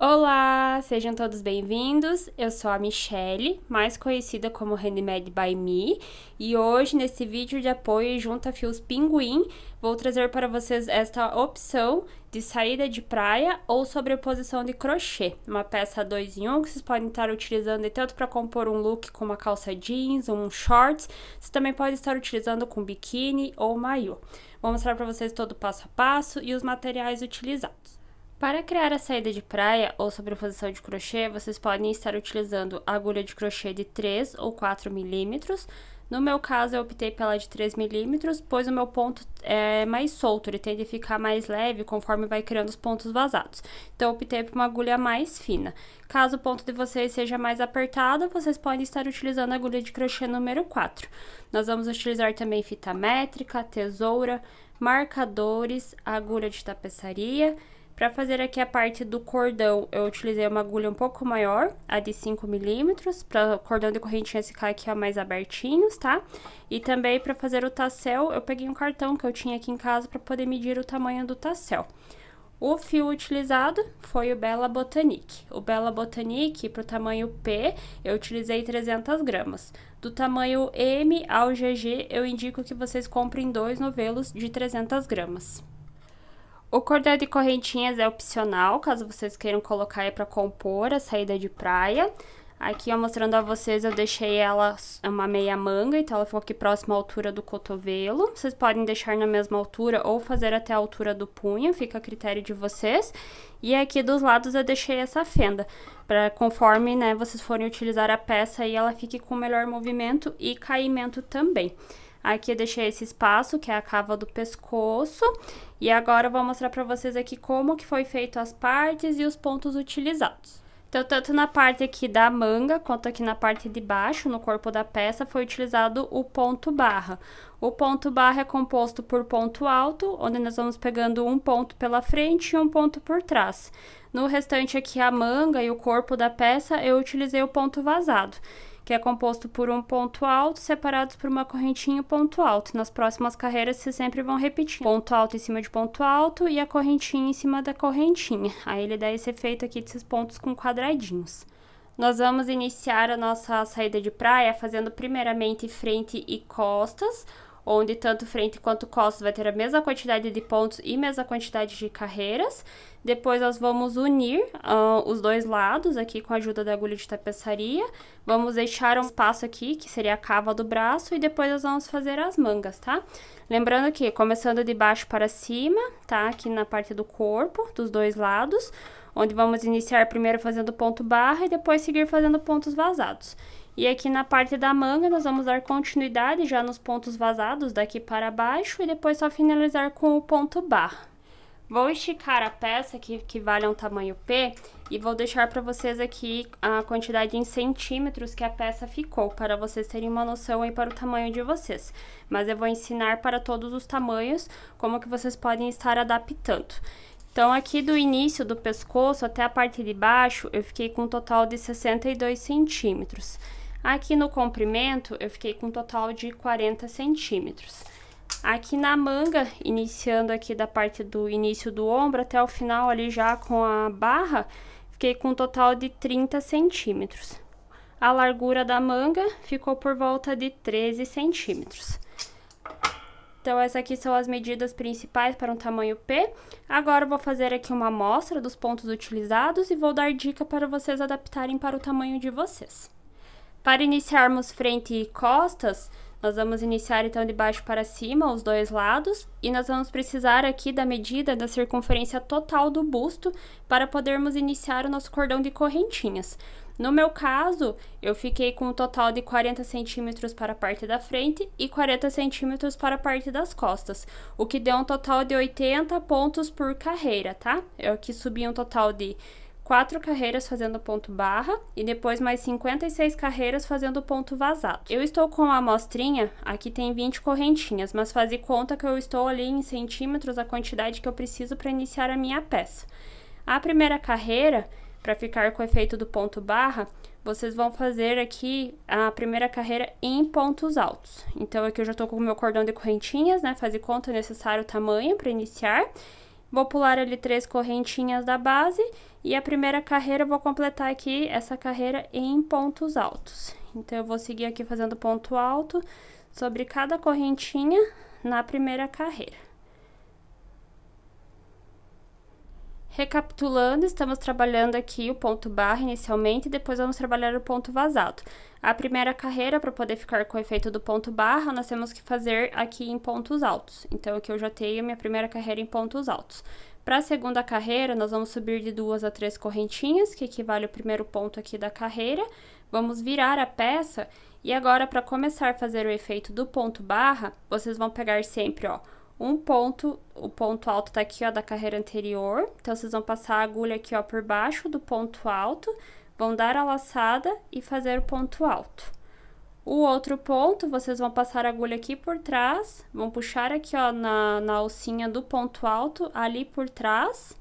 Olá, sejam todos bem-vindos. Eu sou a Michelle, mais conhecida como Handmade by Me, e hoje nesse vídeo de apoio junto a Fios Pinguim, vou trazer para vocês esta opção de saída de praia ou sobreposição de crochê, uma peça 2 em 1 um, que vocês podem estar utilizando tanto para compor um look com uma calça jeans, um shorts, você também pode estar utilizando com biquíni ou maiô. Vou mostrar para vocês todo o passo a passo e os materiais utilizados. Para criar a saída de praia ou sobreposição de crochê, vocês podem estar utilizando agulha de crochê de 3 ou 4 milímetros. No meu caso, eu optei pela de 3 milímetros, pois o meu ponto é mais solto, ele tende a ficar mais leve conforme vai criando os pontos vazados. Então, eu optei por uma agulha mais fina. Caso o ponto de vocês seja mais apertado, vocês podem estar utilizando a agulha de crochê número 4. Nós vamos utilizar também fita métrica, tesoura, marcadores, agulha de tapeçaria para fazer aqui a parte do cordão, eu utilizei uma agulha um pouco maior, a de 5 milímetros, para cordão de correntinha ficar aqui ó, mais abertinhos, tá? E também para fazer o tassel, eu peguei um cartão que eu tinha aqui em casa para poder medir o tamanho do tassel. O fio utilizado foi o Bella Botanique. O Bella Botanique, para o tamanho P, eu utilizei 300 gramas. Do tamanho M ao GG, eu indico que vocês comprem dois novelos de 300 gramas. O cordel de correntinhas é opcional, caso vocês queiram colocar para compor a saída de praia. Aqui, ó, mostrando a vocês, eu deixei ela uma meia manga, então ela ficou aqui próxima à altura do cotovelo. Vocês podem deixar na mesma altura ou fazer até a altura do punho, fica a critério de vocês. E aqui dos lados eu deixei essa fenda, para conforme, né, vocês forem utilizar a peça aí, ela fique com melhor movimento e caimento também. Aqui eu deixei esse espaço, que é a cava do pescoço. E agora eu vou mostrar para vocês aqui como que foi feito as partes e os pontos utilizados. Então, tanto na parte aqui da manga, quanto aqui na parte de baixo, no corpo da peça, foi utilizado o ponto barra. O ponto barra é composto por ponto alto, onde nós vamos pegando um ponto pela frente e um ponto por trás. No restante aqui, a manga e o corpo da peça, eu utilizei o ponto vazado que é composto por um ponto alto separados por uma correntinha e ponto alto. Nas próximas carreiras, vocês sempre vão repetir ponto alto em cima de ponto alto e a correntinha em cima da correntinha. Aí ele dá esse efeito aqui desses pontos com quadradinhos. Nós vamos iniciar a nossa saída de praia fazendo primeiramente frente e costas, onde tanto frente quanto costas vai ter a mesma quantidade de pontos e mesma quantidade de carreiras. Depois nós vamos unir uh, os dois lados aqui com a ajuda da agulha de tapeçaria. Vamos deixar um espaço aqui, que seria a cava do braço, e depois nós vamos fazer as mangas, tá? Lembrando que, começando de baixo para cima, tá? Aqui na parte do corpo, dos dois lados, onde vamos iniciar primeiro fazendo ponto barra e depois seguir fazendo pontos vazados. E aqui na parte da manga, nós vamos dar continuidade já nos pontos vazados daqui para baixo e depois só finalizar com o ponto barra. Vou esticar a peça aqui, que vale um tamanho P, e vou deixar para vocês aqui a quantidade em centímetros que a peça ficou, para vocês terem uma noção aí para o tamanho de vocês. Mas eu vou ensinar para todos os tamanhos como que vocês podem estar adaptando. Então, aqui do início do pescoço até a parte de baixo, eu fiquei com um total de 62 centímetros. Aqui no comprimento, eu fiquei com um total de 40 centímetros. Aqui na manga, iniciando aqui da parte do início do ombro até o final ali já com a barra, fiquei com um total de 30 centímetros. A largura da manga ficou por volta de 13 centímetros. Então, essas aqui são as medidas principais para um tamanho P. Agora, vou fazer aqui uma amostra dos pontos utilizados e vou dar dica para vocês adaptarem para o tamanho de vocês. Para iniciarmos frente e costas, nós vamos iniciar então de baixo para cima, os dois lados, e nós vamos precisar aqui da medida da circunferência total do busto para podermos iniciar o nosso cordão de correntinhas. No meu caso, eu fiquei com um total de 40 centímetros para a parte da frente e 40 centímetros para a parte das costas, o que deu um total de 80 pontos por carreira, tá? Eu aqui subi um total de quatro carreiras fazendo ponto barra e depois mais 56 carreiras fazendo ponto vazado. Eu estou com a amostrinha, aqui tem 20 correntinhas, mas fazer conta que eu estou ali em centímetros a quantidade que eu preciso para iniciar a minha peça. A primeira carreira, para ficar com o efeito do ponto barra, vocês vão fazer aqui a primeira carreira em pontos altos. Então, aqui eu já estou com o meu cordão de correntinhas, né? Fazer conta é necessário o tamanho para iniciar. Vou pular ali três correntinhas da base e a primeira carreira eu vou completar aqui essa carreira em pontos altos. Então, eu vou seguir aqui fazendo ponto alto sobre cada correntinha na primeira carreira. Recapitulando, estamos trabalhando aqui o ponto barra inicialmente e depois vamos trabalhar o ponto vazado. A primeira carreira, para poder ficar com o efeito do ponto barra, nós temos que fazer aqui em pontos altos. Então, aqui eu já tenho a minha primeira carreira em pontos altos. Para a segunda carreira, nós vamos subir de duas a três correntinhas, que equivale ao primeiro ponto aqui da carreira. Vamos virar a peça e agora, para começar a fazer o efeito do ponto barra, vocês vão pegar sempre, ó, um ponto, o ponto alto tá aqui, ó, da carreira anterior. Então, vocês vão passar a agulha aqui, ó, por baixo do ponto alto, vão dar a laçada e fazer o ponto alto. O outro ponto, vocês vão passar a agulha aqui por trás, vão puxar aqui, ó, na, na alcinha do ponto alto, ali por trás,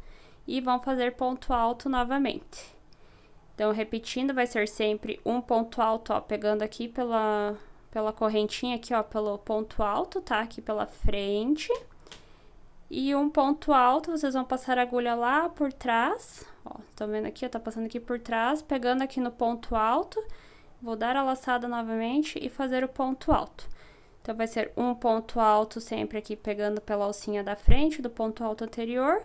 e vão fazer ponto alto novamente. Então, repetindo, vai ser sempre um ponto alto, ó, pegando aqui pela, pela correntinha aqui, ó, pelo ponto alto, tá? Aqui pela frente. E um ponto alto, vocês vão passar a agulha lá por trás, ó, estão tá vendo aqui, ó, tá passando aqui por trás, pegando aqui no ponto alto Vou dar a laçada novamente e fazer o ponto alto. Então, vai ser um ponto alto sempre aqui pegando pela alcinha da frente do ponto alto anterior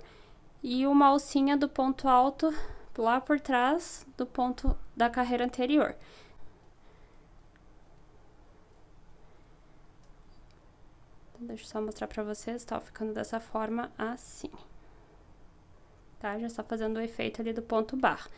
e uma alcinha do ponto alto lá por trás do ponto da carreira anterior. Então, deixa eu só mostrar pra vocês, tá ficando dessa forma assim. Tá? Já está fazendo o efeito ali do ponto barra.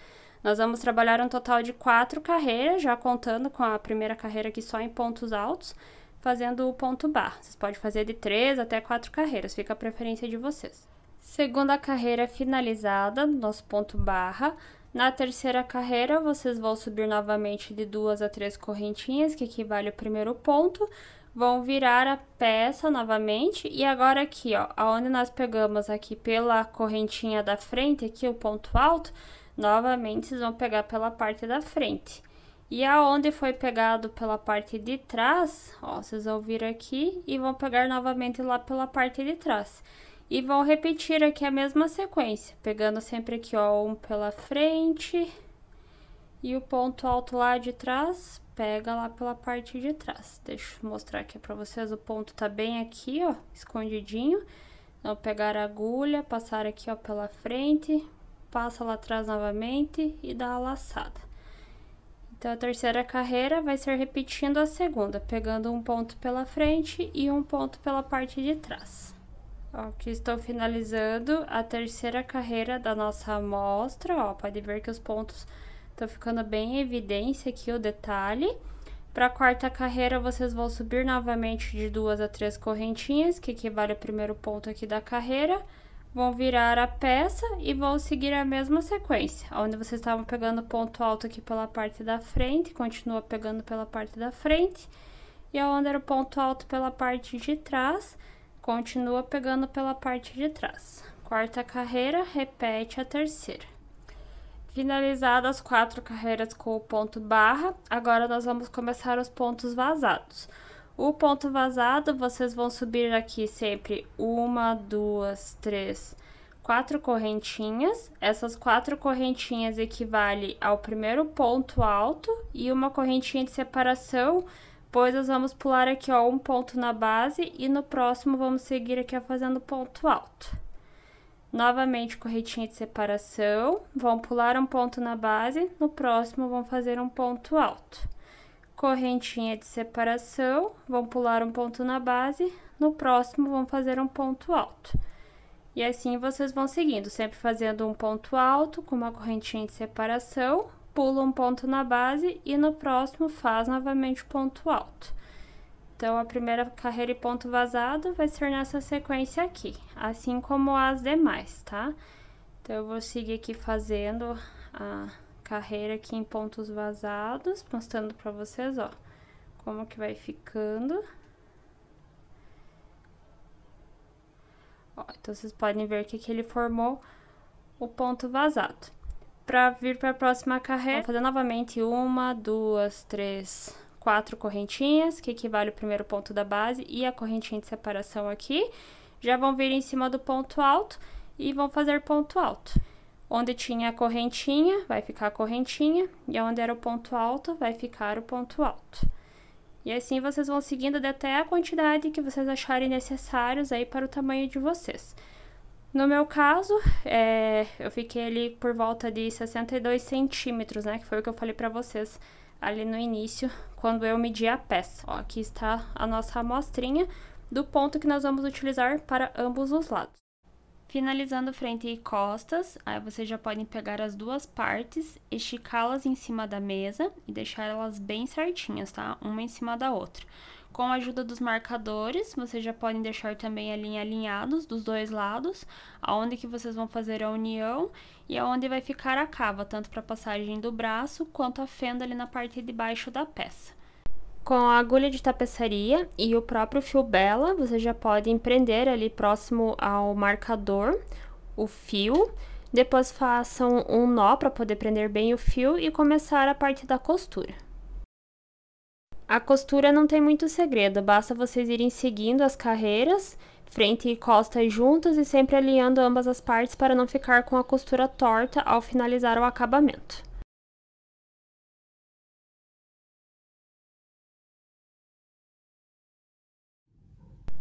Nós vamos trabalhar um total de quatro carreiras, já contando com a primeira carreira aqui só em pontos altos, fazendo o ponto bar. Vocês podem fazer de três até quatro carreiras, fica a preferência de vocês. Segunda carreira finalizada, nosso ponto barra. Na terceira carreira, vocês vão subir novamente de duas a três correntinhas, que equivale ao primeiro ponto. Vão virar a peça novamente e agora aqui, ó, aonde nós pegamos aqui pela correntinha da frente, aqui o ponto alto, Novamente, vocês vão pegar pela parte da frente. E aonde foi pegado pela parte de trás, ó, vocês vão vir aqui e vão pegar novamente lá pela parte de trás. E vão repetir aqui a mesma sequência, pegando sempre aqui, ó, um pela frente e o ponto alto lá de trás, pega lá pela parte de trás. Deixa eu mostrar aqui pra vocês, o ponto tá bem aqui, ó, escondidinho. Vão pegar a agulha, passar aqui, ó, pela frente, passa lá atrás novamente e dá a laçada. Então, a terceira carreira vai ser repetindo a segunda, pegando um ponto pela frente e um ponto pela parte de trás. aqui estou finalizando a terceira carreira da nossa amostra, ó, pode ver que os pontos estão ficando bem em evidência aqui o detalhe. Para a quarta carreira, vocês vão subir novamente de duas a três correntinhas, que equivale ao primeiro ponto aqui da carreira, vão virar a peça e vão seguir a mesma sequência, onde vocês estavam pegando ponto alto aqui pela parte da frente, continua pegando pela parte da frente, e onde era o ponto alto pela parte de trás, continua pegando pela parte de trás. Quarta carreira, repete a terceira. Finalizadas as quatro carreiras com o ponto barra, agora nós vamos começar os pontos vazados. O ponto vazado, vocês vão subir aqui sempre uma, duas, três, quatro correntinhas. Essas quatro correntinhas equivale ao primeiro ponto alto e uma correntinha de separação, pois nós vamos pular aqui, ó, um ponto na base e no próximo vamos seguir aqui, ó, fazendo ponto alto. Novamente, correntinha de separação, vão pular um ponto na base, no próximo vão fazer um ponto alto correntinha de separação, vão pular um ponto na base, no próximo vão fazer um ponto alto. E assim vocês vão seguindo, sempre fazendo um ponto alto com uma correntinha de separação, pula um ponto na base e no próximo faz novamente ponto alto. Então, a primeira carreira e ponto vazado vai ser nessa sequência aqui, assim como as demais, tá? Então, eu vou seguir aqui fazendo a carreira aqui em pontos vazados, mostrando para vocês, ó, como que vai ficando. Ó, então, vocês podem ver que aqui ele formou o ponto vazado. Para vir para a próxima carreira, vou fazer novamente uma, duas, três, quatro correntinhas, que equivale ao primeiro ponto da base, e a correntinha de separação aqui. Já vão vir em cima do ponto alto e vão fazer ponto alto. Onde tinha a correntinha, vai ficar a correntinha, e onde era o ponto alto, vai ficar o ponto alto. E assim vocês vão seguindo até a quantidade que vocês acharem necessários aí para o tamanho de vocês. No meu caso, é, eu fiquei ali por volta de 62 centímetros, né? Que foi o que eu falei para vocês ali no início, quando eu medi a peça. Ó, aqui está a nossa amostrinha do ponto que nós vamos utilizar para ambos os lados. Finalizando frente e costas, aí vocês já podem pegar as duas partes, esticá-las em cima da mesa e deixar elas bem certinhas, tá? Uma em cima da outra. Com a ajuda dos marcadores, vocês já podem deixar também a linha alinhados dos dois lados, aonde que vocês vão fazer a união e aonde vai ficar a cava, tanto para a passagem do braço quanto a fenda ali na parte de baixo da peça. Com a agulha de tapeçaria e o próprio fio bela, você já pode prender ali próximo ao marcador o fio. Depois façam um nó para poder prender bem o fio e começar a parte da costura. A costura não tem muito segredo, basta vocês irem seguindo as carreiras, frente e costas juntas e sempre alinhando ambas as partes para não ficar com a costura torta ao finalizar o acabamento.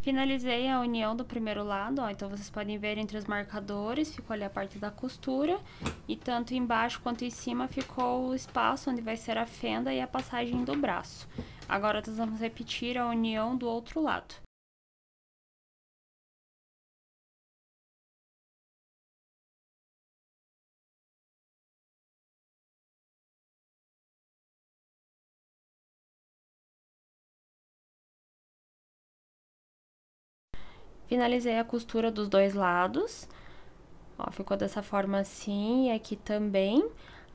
Finalizei a união do primeiro lado, ó, então vocês podem ver entre os marcadores, ficou ali a parte da costura, e tanto embaixo quanto em cima ficou o espaço onde vai ser a fenda e a passagem do braço. Agora, nós vamos repetir a união do outro lado. finalizei a costura dos dois lados. Ó, ficou dessa forma assim e aqui também.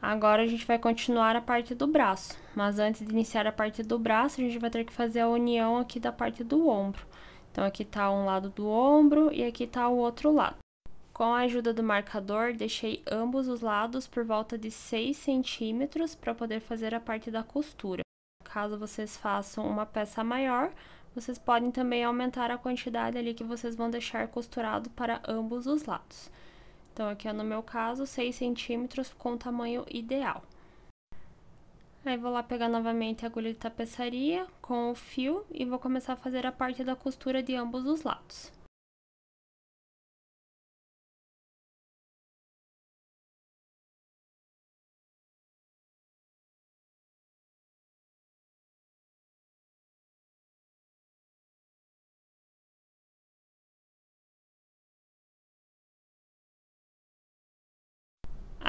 Agora, a gente vai continuar a parte do braço, mas antes de iniciar a parte do braço, a gente vai ter que fazer a união aqui da parte do ombro. Então, aqui tá um lado do ombro e aqui tá o outro lado. Com a ajuda do marcador, deixei ambos os lados por volta de 6 centímetros para poder fazer a parte da costura. Caso vocês façam uma peça maior, vocês podem também aumentar a quantidade ali que vocês vão deixar costurado para ambos os lados. Então, aqui no meu caso, 6 centímetros com o tamanho ideal. Aí, vou lá pegar novamente a agulha de tapeçaria com o fio e vou começar a fazer a parte da costura de ambos os lados.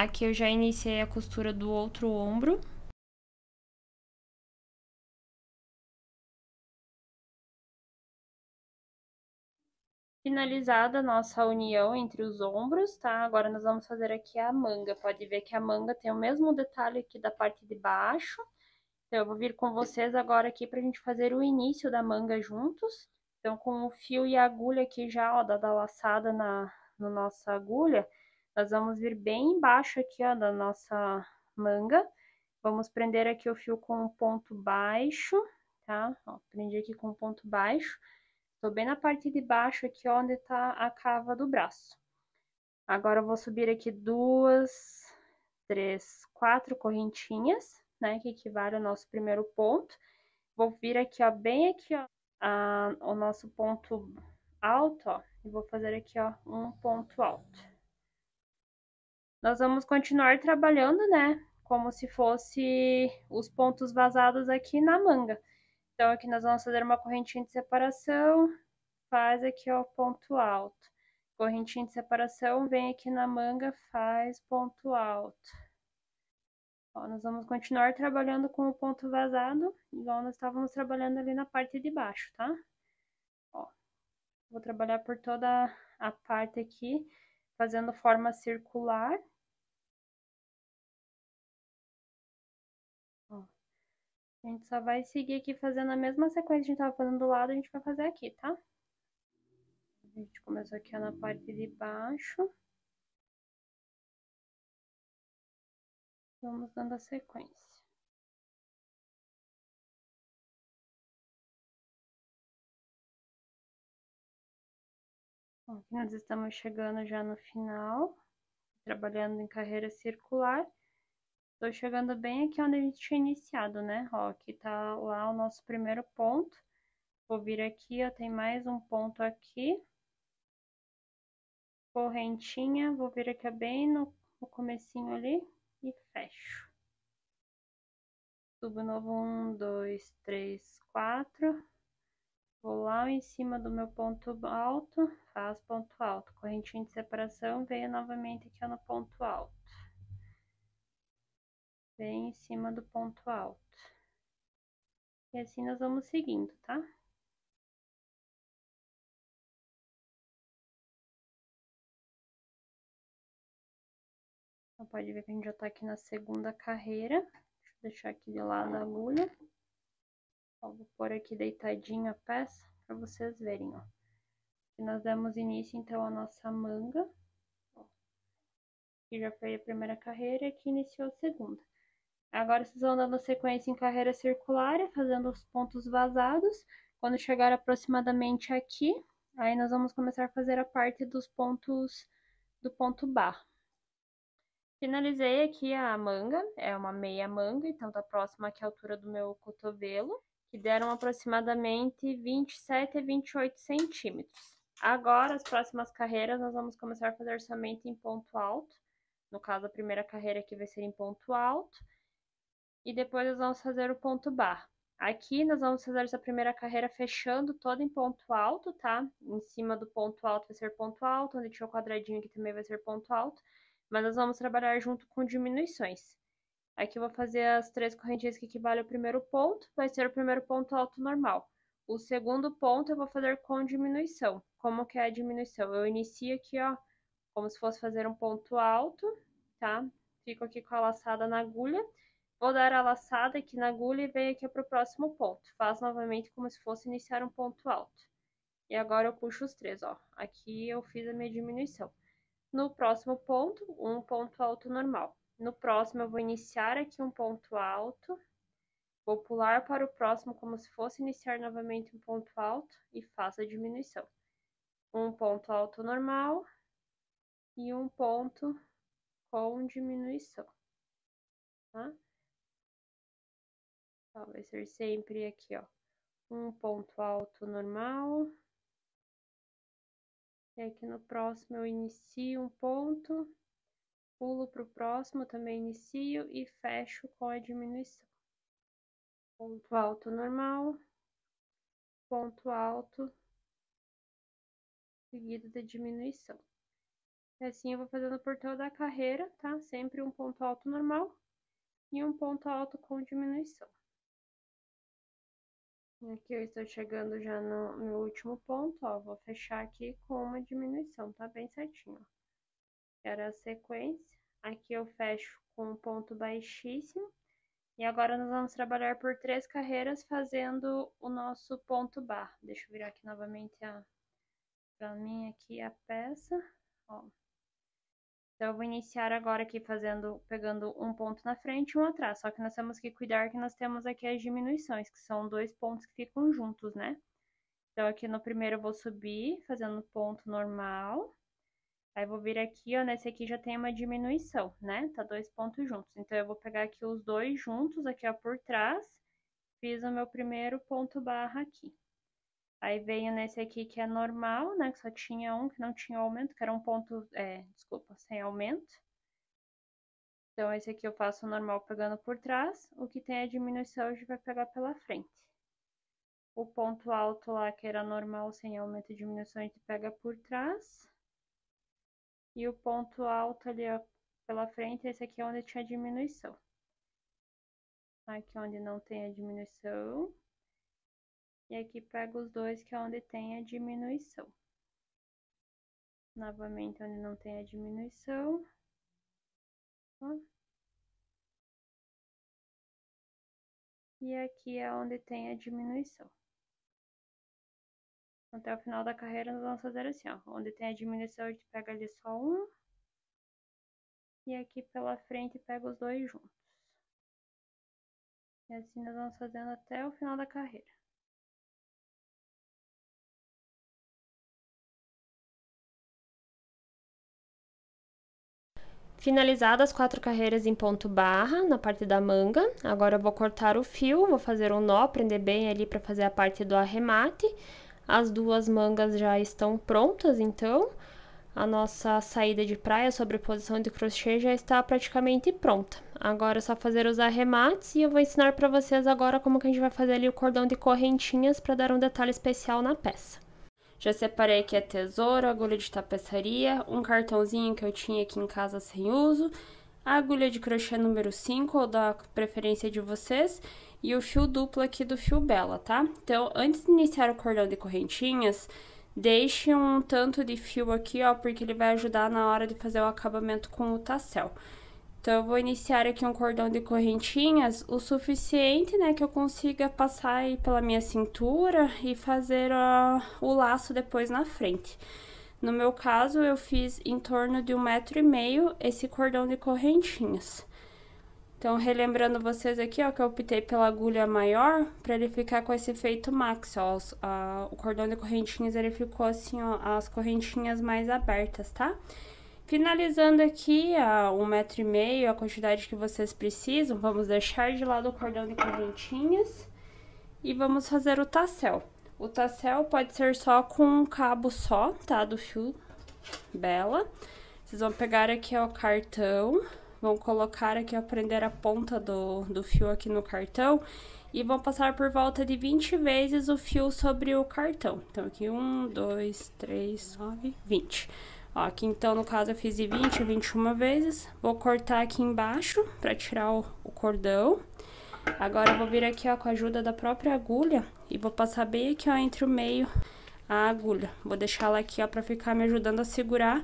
Aqui eu já iniciei a costura do outro ombro. Finalizada a nossa união entre os ombros, tá? Agora nós vamos fazer aqui a manga. Pode ver que a manga tem o mesmo detalhe aqui da parte de baixo. Então, eu vou vir com vocês agora aqui pra gente fazer o início da manga juntos. Então, com o fio e a agulha aqui já, ó, da, da laçada na, na nossa agulha, nós vamos vir bem embaixo aqui, ó, da nossa manga. Vamos prender aqui o fio com um ponto baixo, tá? Ó, prendi aqui com um ponto baixo. Estou bem na parte de baixo aqui, ó, onde tá a cava do braço. Agora, eu vou subir aqui duas, três, quatro correntinhas, né? Que equivale ao nosso primeiro ponto. Vou vir aqui, ó, bem aqui, ó, a, o nosso ponto alto, ó. E vou fazer aqui, ó, um ponto alto nós vamos continuar trabalhando, né? Como se fosse os pontos vazados aqui na manga. Então, aqui nós vamos fazer uma correntinha de separação, faz aqui, ó, ponto alto. Correntinha de separação, vem aqui na manga, faz ponto alto. Ó, nós vamos continuar trabalhando com o ponto vazado, igual nós estávamos trabalhando ali na parte de baixo, tá? Ó, vou trabalhar por toda a parte aqui, fazendo forma circular. A gente só vai seguir aqui fazendo a mesma sequência que a gente estava fazendo do lado, a gente vai fazer aqui, tá? A gente começou aqui na parte de baixo. Vamos dando a sequência. Bom, nós estamos chegando já no final, trabalhando em carreira circular. Tô chegando bem aqui onde a gente tinha iniciado, né, Aqui Tá lá o nosso primeiro ponto. Vou vir aqui, ó, tem mais um ponto aqui. Correntinha, vou vir aqui bem no, no comecinho ali e fecho. Subo novo, um, dois, três, quatro. Vou lá em cima do meu ponto alto, faço ponto alto. Correntinha de separação, venho novamente aqui ó, no ponto alto bem em cima do ponto alto. E assim nós vamos seguindo, tá? Então, pode ver que a gente já tá aqui na segunda carreira. Deixa eu deixar aqui de lado a agulha. Ó, vou pôr aqui deitadinha a peça para vocês verem, ó. nós damos início, então, à nossa manga. Aqui já foi a primeira carreira e aqui iniciou a segunda. Agora vocês vão dando sequência em carreira circular, fazendo os pontos vazados. Quando chegar aproximadamente aqui, aí nós vamos começar a fazer a parte dos pontos do ponto bar. Finalizei aqui a manga, é uma meia manga, então tá próxima aqui à altura do meu cotovelo, que deram aproximadamente 27 a 28 centímetros. Agora, as próximas carreiras, nós vamos começar a fazer somente em ponto alto. No caso, a primeira carreira aqui vai ser em ponto alto e depois nós vamos fazer o ponto bar. Aqui nós vamos fazer essa primeira carreira fechando toda em ponto alto, tá? Em cima do ponto alto vai ser ponto alto, onde tinha o quadradinho aqui também vai ser ponto alto, mas nós vamos trabalhar junto com diminuições. Aqui eu vou fazer as três correntinhas que equivalem ao primeiro ponto, vai ser o primeiro ponto alto normal. O segundo ponto eu vou fazer com diminuição. Como que é a diminuição? Eu inicio aqui, ó, como se fosse fazer um ponto alto, tá? Fico aqui com a laçada na agulha, Vou dar a laçada aqui na agulha e venho aqui para o próximo ponto. Faz novamente como se fosse iniciar um ponto alto. E agora eu puxo os três, ó. Aqui eu fiz a minha diminuição. No próximo ponto, um ponto alto normal. No próximo, eu vou iniciar aqui um ponto alto. Vou pular para o próximo como se fosse iniciar novamente um ponto alto e faço a diminuição. Um ponto alto normal e um ponto com diminuição, tá? Ó, vai ser sempre aqui, ó. Um ponto alto normal. E aqui no próximo eu inicio um ponto, pulo para o próximo, também inicio e fecho com a diminuição. Ponto alto normal, ponto alto, seguido da diminuição. E assim eu vou fazendo por toda a carreira, tá? Sempre um ponto alto normal e um ponto alto com diminuição. Aqui eu estou chegando já no meu último ponto, ó, vou fechar aqui com uma diminuição, tá bem certinho, ó. a sequência, aqui eu fecho com um ponto baixíssimo, e agora nós vamos trabalhar por três carreiras fazendo o nosso ponto bar. Deixa eu virar aqui novamente a, pra mim aqui a peça, ó. Então eu vou iniciar agora aqui fazendo, pegando um ponto na frente e um atrás. Só que nós temos que cuidar que nós temos aqui as diminuições, que são dois pontos que ficam juntos, né? Então aqui no primeiro eu vou subir, fazendo ponto normal. Aí vou vir aqui, ó, nesse aqui já tem uma diminuição, né? Tá dois pontos juntos. Então eu vou pegar aqui os dois juntos, aqui ó, por trás. Fiz o meu primeiro ponto barra aqui. Aí veio nesse aqui que é normal, né? Que só tinha um que não tinha aumento, que era um ponto, é, desculpa, sem aumento. Então esse aqui eu faço normal pegando por trás, o que tem a diminuição a gente vai pegar pela frente. O ponto alto lá que era normal sem aumento e diminuição a gente pega por trás. E o ponto alto ali ó, pela frente, esse aqui é onde tinha diminuição. Aqui onde não tem a diminuição. E aqui pega os dois, que é onde tem a diminuição. Novamente, onde não tem a diminuição. Ó. E aqui é onde tem a diminuição. Até o final da carreira, nós vamos fazer assim, ó. Onde tem a diminuição, a gente pega ali só um. E aqui pela frente, pega os dois juntos. E assim nós vamos fazendo até o final da carreira. Finalizadas as quatro carreiras em ponto barra, na parte da manga, agora eu vou cortar o fio, vou fazer um nó, prender bem ali para fazer a parte do arremate. As duas mangas já estão prontas, então, a nossa saída de praia sobre posição de crochê já está praticamente pronta. Agora é só fazer os arremates e eu vou ensinar para vocês agora como que a gente vai fazer ali o cordão de correntinhas para dar um detalhe especial na peça. Já separei aqui a tesoura, agulha de tapeçaria, um cartãozinho que eu tinha aqui em casa sem uso, a agulha de crochê número 5, ou da preferência de vocês, e o fio duplo aqui do fio bela, tá? Então, antes de iniciar o cordão de correntinhas, deixe um tanto de fio aqui, ó, porque ele vai ajudar na hora de fazer o acabamento com o tassel. Então, eu vou iniciar aqui um cordão de correntinhas o suficiente, né, que eu consiga passar aí pela minha cintura e fazer o laço depois na frente. No meu caso, eu fiz em torno de um metro e meio esse cordão de correntinhas. Então, relembrando vocês aqui, ó, que eu optei pela agulha maior para ele ficar com esse efeito max, ó. A, o cordão de correntinhas, ele ficou assim, ó, as correntinhas mais abertas, tá? Tá? Finalizando aqui a um metro e meio, a quantidade que vocês precisam, vamos deixar de lado o cordão de correntinhas e vamos fazer o tassel. O tassel pode ser só com um cabo só, tá? Do fio Bela. Vocês vão pegar aqui o cartão, vão colocar aqui, ó, prender a ponta do, do fio aqui no cartão e vão passar por volta de 20 vezes o fio sobre o cartão. Então, aqui, 1, 2, 3, 9, 20. Ó, aqui então, no caso, eu fiz de 20 a 21 vezes. Vou cortar aqui embaixo pra tirar o, o cordão. Agora, eu vou vir aqui, ó, com a ajuda da própria agulha e vou passar bem aqui, ó, entre o meio a agulha. Vou deixar ela aqui, ó, pra ficar me ajudando a segurar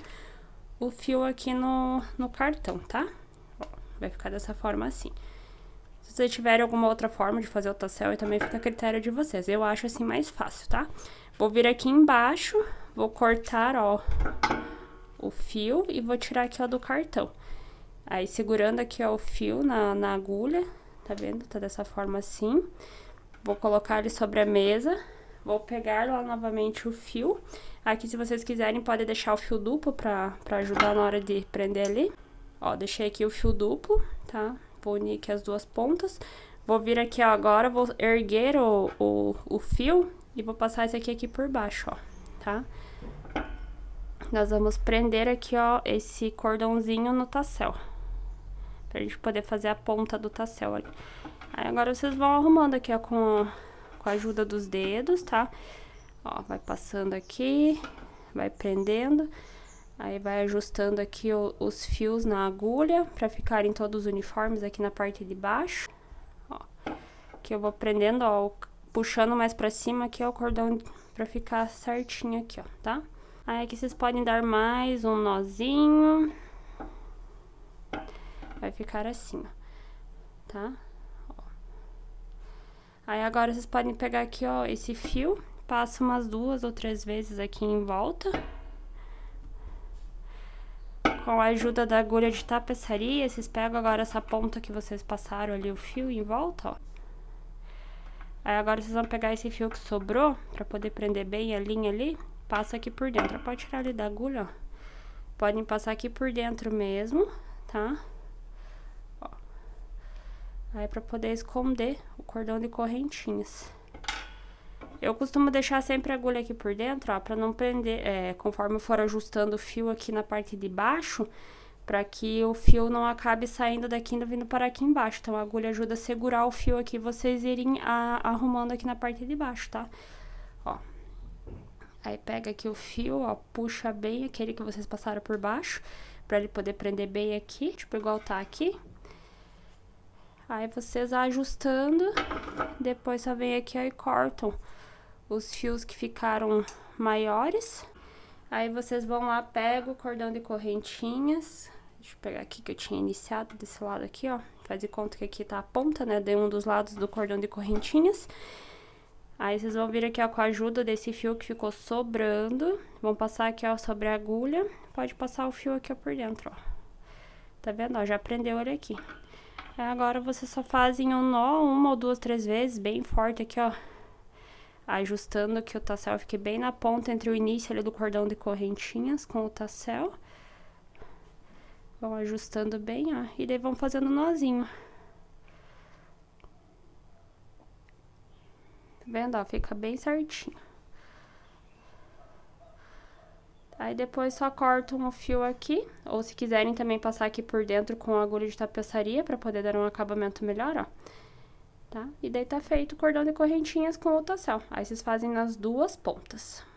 o fio aqui no, no cartão, tá? Ó, vai ficar dessa forma assim. Se vocês tiverem alguma outra forma de fazer o tassel, também fica a critério de vocês. Eu acho assim mais fácil, tá? Vou vir aqui embaixo, vou cortar, ó, o fio e vou tirar aqui, ó, do cartão. Aí, segurando aqui, ó, o fio na, na agulha, tá vendo? Tá dessa forma assim. Vou colocar ele sobre a mesa, vou pegar lá novamente o fio. Aqui, se vocês quiserem, pode deixar o fio duplo pra, pra ajudar na hora de prender ali. Ó, deixei aqui o fio duplo, tá? Vou unir aqui as duas pontas. Vou vir aqui, ó, agora, vou erguer o, o, o fio e vou passar esse aqui, aqui por baixo, ó, Tá? Nós vamos prender aqui, ó, esse cordãozinho no tassel. Pra gente poder fazer a ponta do tassel ali. Aí agora vocês vão arrumando aqui, ó, com, com a ajuda dos dedos, tá? Ó, vai passando aqui, vai prendendo. Aí vai ajustando aqui o, os fios na agulha pra ficarem todos uniformes aqui na parte de baixo. Ó, que eu vou prendendo, ó, puxando mais pra cima aqui, ó, o cordão pra ficar certinho aqui, ó, tá? Tá? Aí aqui vocês podem dar mais um nozinho. Vai ficar assim, ó. Tá? Ó. Aí agora vocês podem pegar aqui, ó, esse fio. Passa umas duas ou três vezes aqui em volta. Com a ajuda da agulha de tapeçaria, vocês pegam agora essa ponta que vocês passaram ali o fio em volta, ó. Aí agora vocês vão pegar esse fio que sobrou, pra poder prender bem a linha ali, passa aqui por dentro. Pode tirar ali da agulha, ó. Podem passar aqui por dentro mesmo, tá? Ó. Aí, pra poder esconder o cordão de correntinhas. Eu costumo deixar sempre a agulha aqui por dentro, ó, pra não prender, é, conforme eu for ajustando o fio aqui na parte de baixo, pra que o fio não acabe saindo daqui e vindo para aqui embaixo. Então, a agulha ajuda a segurar o fio aqui, vocês irem a, arrumando aqui na parte de baixo, Tá? Aí pega aqui o fio, ó, puxa bem aquele que vocês passaram por baixo, pra ele poder prender bem aqui, tipo igual tá aqui. Aí vocês ajustando, depois só vem aqui ó, e cortam os fios que ficaram maiores. Aí vocês vão lá, pega o cordão de correntinhas, deixa eu pegar aqui que eu tinha iniciado desse lado aqui, ó. Faz de conta que aqui tá a ponta, né, de um dos lados do cordão de correntinhas. Aí vocês vão vir aqui, ó, com a ajuda desse fio que ficou sobrando. Vão passar aqui, ó, sobre a agulha. Pode passar o fio aqui, ó, por dentro, ó. Tá vendo? Ó, já prendeu ele aqui. Aí é, agora vocês só fazem um nó uma ou duas, três vezes, bem forte aqui, ó. Ajustando que o tassel fique bem na ponta entre o início ali do cordão de correntinhas com o tassel. Vão ajustando bem, ó. E daí vão fazendo um nozinho. vendo? Ó, fica bem certinho. Aí depois só cortam o fio aqui, ou se quiserem também passar aqui por dentro com agulha de tapeçaria para poder dar um acabamento melhor, ó. Tá? E daí tá feito o cordão de correntinhas com lotação. Aí vocês fazem nas duas pontas.